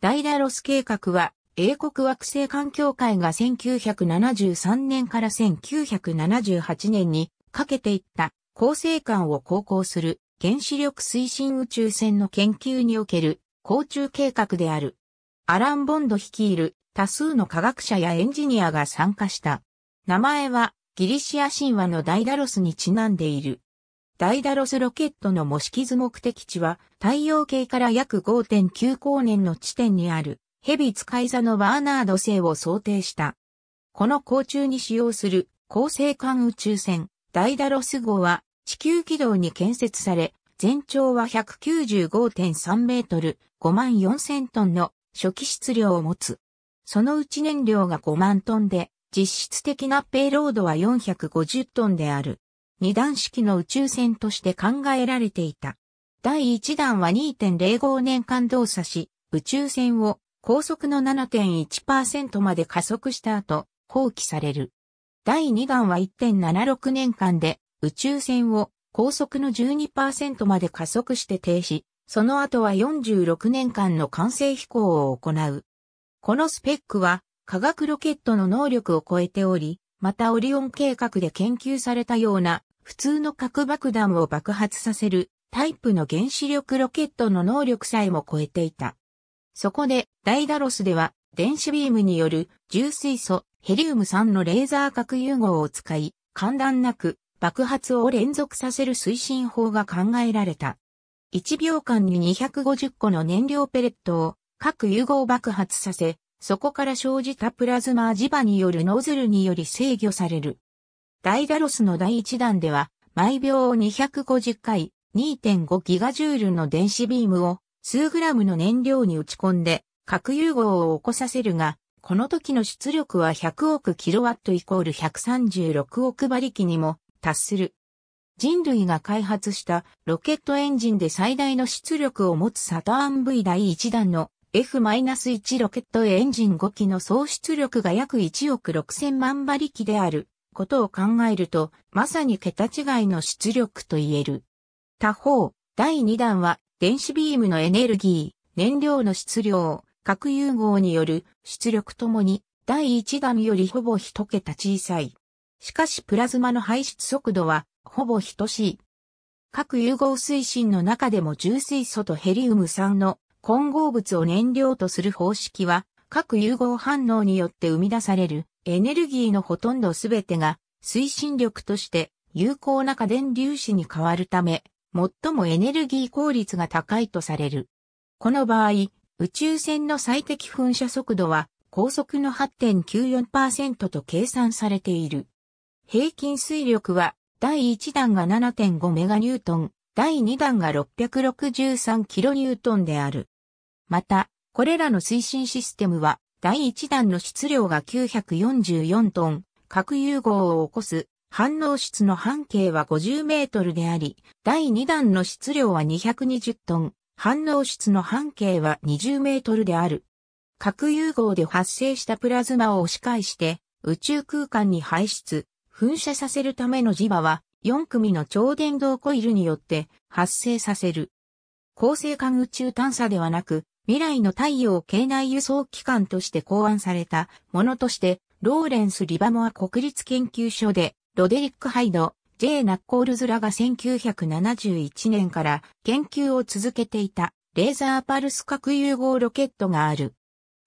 ダイダロス計画は、英国惑星環境会が1973年から1978年にかけていった恒星間を航行する原子力推進宇宙船の研究における航中計画である。アラン・ボンド率いる多数の科学者やエンジニアが参加した。名前はギリシア神話のダイダロスにちなんでいる。ダイダロスロケットの模式図目的地は太陽系から約5.9光年の地点にあるヘビ使い座のバーナード星を想定した。この光中に使用する高星間宇宙船ダイダロス号は地球軌道に建設され全長は195.3メートル5万4000トンの初期質量を持つ。そのうち燃料が5万トンで実質的なペイロードは450トンである。二段式の宇宙船として考えられていた。第一弾は2.05年間動作し、宇宙船を高速の7.1%まで加速した後、放棄される。第二弾は1.76年間で宇宙船を高速の12%まで加速して停止、その後は46年間の完成飛行を行う。このスペックは科学ロケットの能力を超えており、またオリオン計画で研究されたような普通の核爆弾を爆発させるタイプの原子力ロケットの能力さえも超えていた。そこで、ダイダロスでは、電子ビームによる重水素、ヘリウム酸のレーザー核融合を使い、簡単なく爆発を連続させる推進法が考えられた。1秒間に250個の燃料ペレットを各融合爆発させ、そこから生じたプラズマ磁場によるノズルにより制御される。ダイダロスの第1弾では、毎秒250回、2.5ギガジュールの電子ビームを数グラムの燃料に打ち込んで核融合を起こさせるが、この時の出力は100億キロワットイコール136億馬力にも達する。人類が開発したロケットエンジンで最大の出力を持つサターン V 第1弾の F-1 ロケットエンジン5機の総出力が約1億6000万馬力である。ことを考えると、まさに桁違いの出力と言える。他方、第2弾は、電子ビームのエネルギー、燃料の質量、核融合による出力ともに、第1弾よりほぼ1桁小さい。しかしプラズマの排出速度は、ほぼ等しい。核融合推進の中でも重水素とヘリウム酸の混合物を燃料とする方式は、核融合反応によって生み出されるエネルギーのほとんどすべてが推進力として有効な家電粒子に変わるため、最もエネルギー効率が高いとされる。この場合、宇宙船の最適噴射速度は高速の8.94%と計算されている。平均水力は第1弾が7.5メガニュートン、第2弾が663キロニュートンである。また、これらの推進システムは第1弾の質量が944トン、核融合を起こす反応質の半径は50メートルであり、第2弾の質量は220トン、反応質の半径は20メートルである。核融合で発生したプラズマを押し返して、宇宙空間に排出、噴射させるための磁場は、4組の超電導コイルによって発生させる。構成間宇宙探査ではなく、未来の太陽系内輸送機関として考案されたものとして、ローレンス・リバモア国立研究所で、ロデリック・ハイド、J. ナッコールズらが1971年から研究を続けていたレーザーパルス核融合ロケットがある。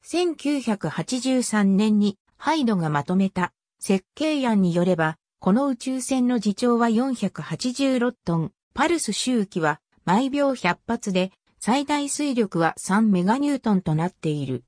1983年にハイドがまとめた設計案によれば、この宇宙船の自重は486トン、パルス周期は毎秒100発で最大水力は3メガニュートンとなっている。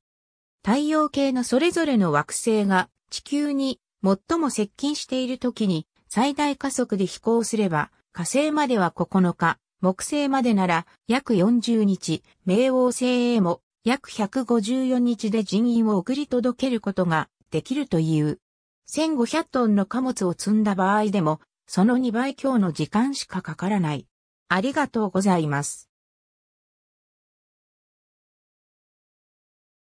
太陽系のそれぞれの惑星が地球に最も接近している時に最大加速で飛行すれば火星までは9日、木星までなら約40日、冥王星へも約154日で人員を送り届けることができるという。1500トンの貨物を積んだ場合でも、その2倍強の時間しかかからない。ありがとうございます。